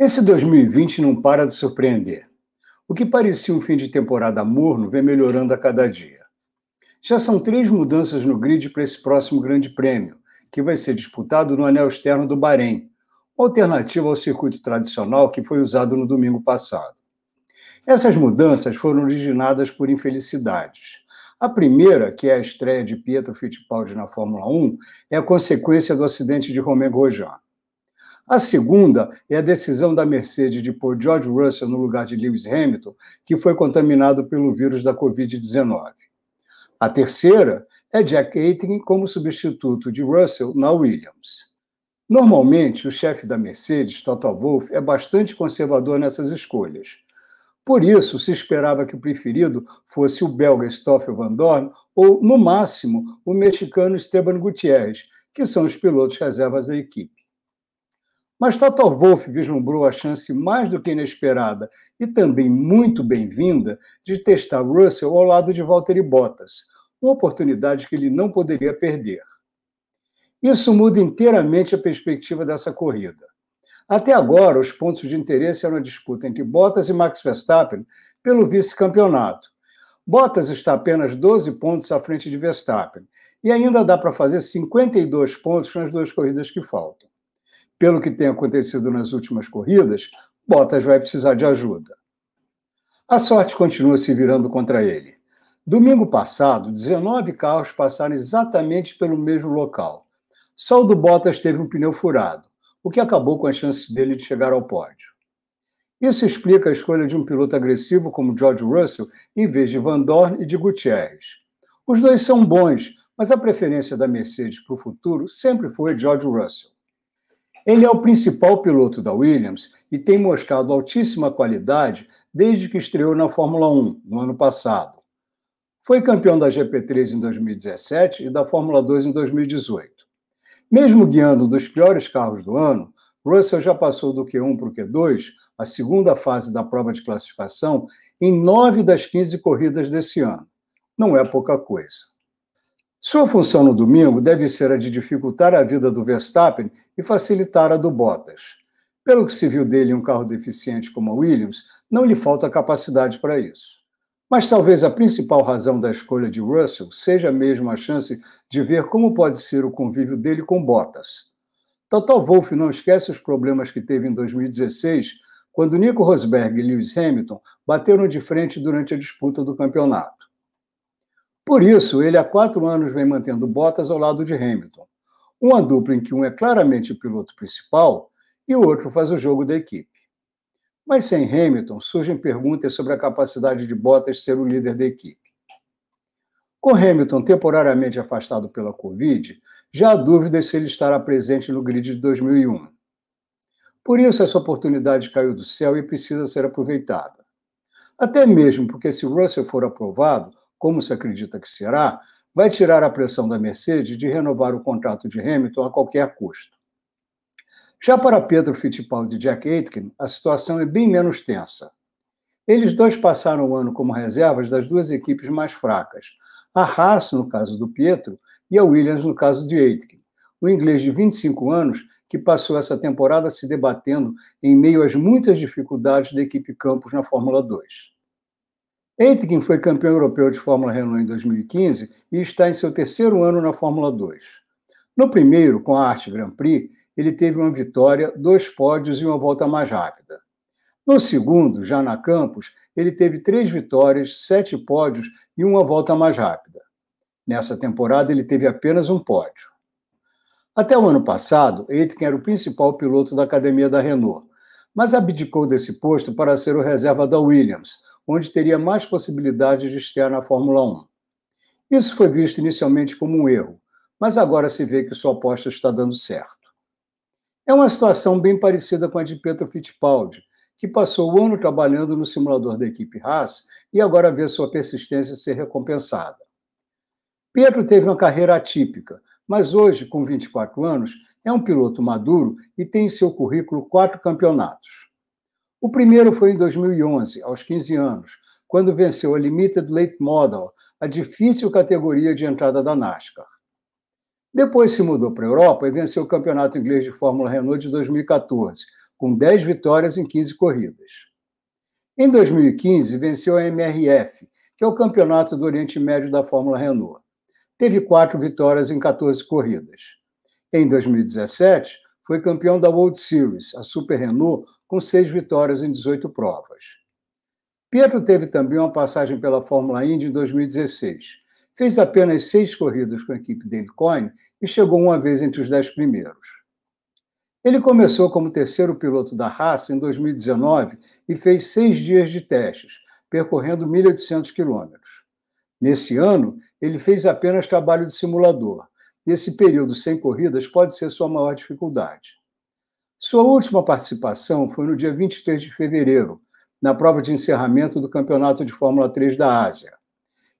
Esse 2020 não para de surpreender. O que parecia um fim de temporada morno vem melhorando a cada dia. Já são três mudanças no grid para esse próximo Grande Prêmio, que vai ser disputado no anel externo do Bahrein, alternativa ao circuito tradicional que foi usado no domingo passado. Essas mudanças foram originadas por infelicidades. A primeira, que é a estreia de Pietro Fittipaldi na Fórmula 1, é a consequência do acidente de Romain Grosjean. A segunda é a decisão da Mercedes de pôr George Russell no lugar de Lewis Hamilton, que foi contaminado pelo vírus da Covid-19. A terceira é Jack Aitken como substituto de Russell na Williams. Normalmente, o chefe da Mercedes, Toto Wolff, é bastante conservador nessas escolhas. Por isso, se esperava que o preferido fosse o belga Stoffel Van Dorn ou, no máximo, o mexicano Esteban Gutierrez, que são os pilotos reservas da equipe. Mas Toto Wolff vislumbrou a chance mais do que inesperada e também muito bem-vinda de testar Russell ao lado de Valtteri Bottas, uma oportunidade que ele não poderia perder. Isso muda inteiramente a perspectiva dessa corrida. Até agora, os pontos de interesse eram a disputa entre Bottas e Max Verstappen pelo vice-campeonato. Bottas está apenas 12 pontos à frente de Verstappen e ainda dá para fazer 52 pontos nas duas corridas que faltam pelo que tem acontecido nas últimas corridas, Bottas vai precisar de ajuda. A sorte continua se virando contra ele. Domingo passado, 19 carros passaram exatamente pelo mesmo local. Só o do Bottas teve um pneu furado, o que acabou com a chance dele de chegar ao pódio. Isso explica a escolha de um piloto agressivo como George Russell em vez de Van Dorn e de Gutierrez. Os dois são bons, mas a preferência da Mercedes para o futuro sempre foi George Russell. Ele é o principal piloto da Williams e tem mostrado altíssima qualidade desde que estreou na Fórmula 1 no ano passado. Foi campeão da GP3 em 2017 e da Fórmula 2 em 2018. Mesmo guiando um dos piores carros do ano, Russell já passou do Q1 para o Q2, a segunda fase da prova de classificação, em nove das 15 corridas desse ano. Não é pouca coisa. Sua função no domingo deve ser a de dificultar a vida do Verstappen e facilitar a do Bottas. Pelo que se viu dele em um carro deficiente como a Williams, não lhe falta capacidade para isso. Mas talvez a principal razão da escolha de Russell seja mesmo a chance de ver como pode ser o convívio dele com Bottas. Total Wolff não esquece os problemas que teve em 2016, quando Nico Rosberg e Lewis Hamilton bateram de frente durante a disputa do campeonato. Por isso, ele há quatro anos vem mantendo Bottas ao lado de Hamilton, uma dupla em que um é claramente o piloto principal e o outro faz o jogo da equipe. Mas sem Hamilton, surgem perguntas sobre a capacidade de Bottas ser o líder da equipe. Com Hamilton temporariamente afastado pela Covid, já há dúvidas se ele estará presente no grid de 2001. Por isso, essa oportunidade caiu do céu e precisa ser aproveitada. Até mesmo porque, se Russell for aprovado, como se acredita que será, vai tirar a pressão da Mercedes de renovar o contrato de Hamilton a qualquer custo. Já para Pedro Fittipaldi e Jack Aitken, a situação é bem menos tensa. Eles dois passaram o ano como reservas das duas equipes mais fracas, a Haas, no caso do Pietro, e a Williams, no caso de Aitken. O inglês de 25 anos, que passou essa temporada se debatendo em meio às muitas dificuldades da equipe Campos na Fórmula 2. Aitken foi campeão europeu de Fórmula Renault em 2015 e está em seu terceiro ano na Fórmula 2. No primeiro, com a Arte Grand Prix, ele teve uma vitória, dois pódios e uma volta mais rápida. No segundo, já na Campos, ele teve três vitórias, sete pódios e uma volta mais rápida. Nessa temporada, ele teve apenas um pódio. Até o ano passado, Aitken era o principal piloto da academia da Renault, mas abdicou desse posto para ser o reserva da Williams, onde teria mais possibilidade de estrear na Fórmula 1. Isso foi visto inicialmente como um erro, mas agora se vê que sua aposta está dando certo. É uma situação bem parecida com a de Petro Fittipaldi, que passou o ano trabalhando no simulador da equipe Haas e agora vê sua persistência ser recompensada. Pietro teve uma carreira atípica, mas hoje, com 24 anos, é um piloto maduro e tem em seu currículo quatro campeonatos. O primeiro foi em 2011, aos 15 anos, quando venceu a Limited Late Model, a difícil categoria de entrada da NASCAR. Depois se mudou para a Europa e venceu o Campeonato Inglês de Fórmula Renault de 2014, com 10 vitórias em 15 corridas. Em 2015, venceu a MRF, que é o Campeonato do Oriente Médio da Fórmula Renault. Teve quatro vitórias em 14 corridas. Em 2017, foi campeão da World Series, a Super Renault, com seis vitórias em 18 provas. Pietro teve também uma passagem pela Fórmula Indy em 2016. Fez apenas seis corridas com a equipe Dale Coyne e chegou uma vez entre os dez primeiros. Ele começou como terceiro piloto da raça em 2019 e fez seis dias de testes, percorrendo 1.800 quilômetros. Nesse ano, ele fez apenas trabalho de simulador, e esse período sem corridas pode ser sua maior dificuldade. Sua última participação foi no dia 23 de fevereiro, na prova de encerramento do Campeonato de Fórmula 3 da Ásia.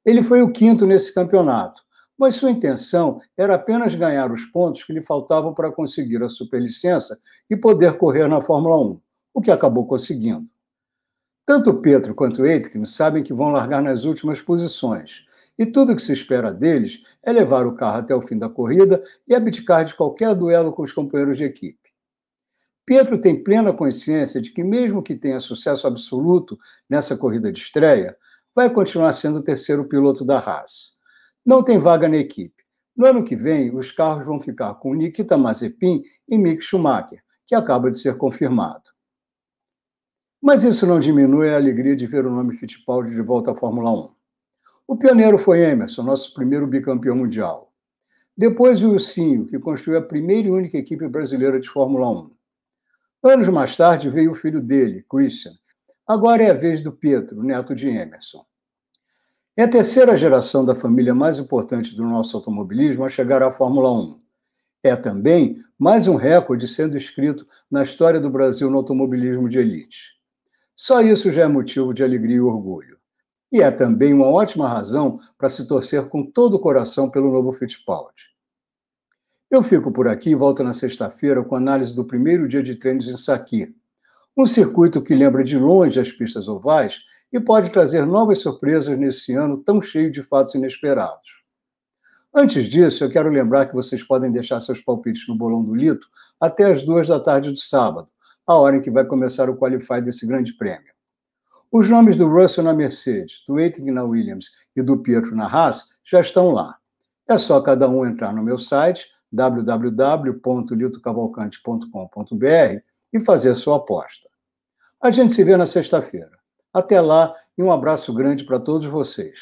Ele foi o quinto nesse campeonato, mas sua intenção era apenas ganhar os pontos que lhe faltavam para conseguir a superlicença e poder correr na Fórmula 1, o que acabou conseguindo. Tanto Petro quanto Aitken sabem que vão largar nas últimas posições, e tudo o que se espera deles é levar o carro até o fim da corrida e abdicar de qualquer duelo com os companheiros de equipe. Pietro tem plena consciência de que, mesmo que tenha sucesso absoluto nessa corrida de estreia, vai continuar sendo o terceiro piloto da Haas. Não tem vaga na equipe. No ano que vem, os carros vão ficar com Nikita Mazepin e Mick Schumacher, que acaba de ser confirmado. Mas isso não diminui a alegria de ver o nome Fittipaldi de volta à Fórmula 1. O pioneiro foi Emerson, nosso primeiro bicampeão mundial. Depois o Ursinho, que construiu a primeira e única equipe brasileira de Fórmula 1. Anos mais tarde veio o filho dele, Christian. Agora é a vez do Pedro, neto de Emerson. É a terceira geração da família mais importante do nosso automobilismo a chegar à Fórmula 1. É também mais um recorde sendo escrito na história do Brasil no automobilismo de elite. Só isso já é motivo de alegria e orgulho. E é também uma ótima razão para se torcer com todo o coração pelo novo Fittipaldi. Eu fico por aqui e volto na sexta-feira com análise do primeiro dia de treinos em Saqui, um circuito que lembra de longe as pistas ovais e pode trazer novas surpresas nesse ano tão cheio de fatos inesperados. Antes disso, eu quero lembrar que vocês podem deixar seus palpites no Bolão do Lito até as duas da tarde do sábado, a hora em que vai começar o qualify desse grande prêmio. Os nomes do Russell na Mercedes, do Eiting na Williams e do Pietro na Haas já estão lá. É só cada um entrar no meu site www.litocavalcante.com.br e fazer sua aposta. A gente se vê na sexta-feira. Até lá e um abraço grande para todos vocês.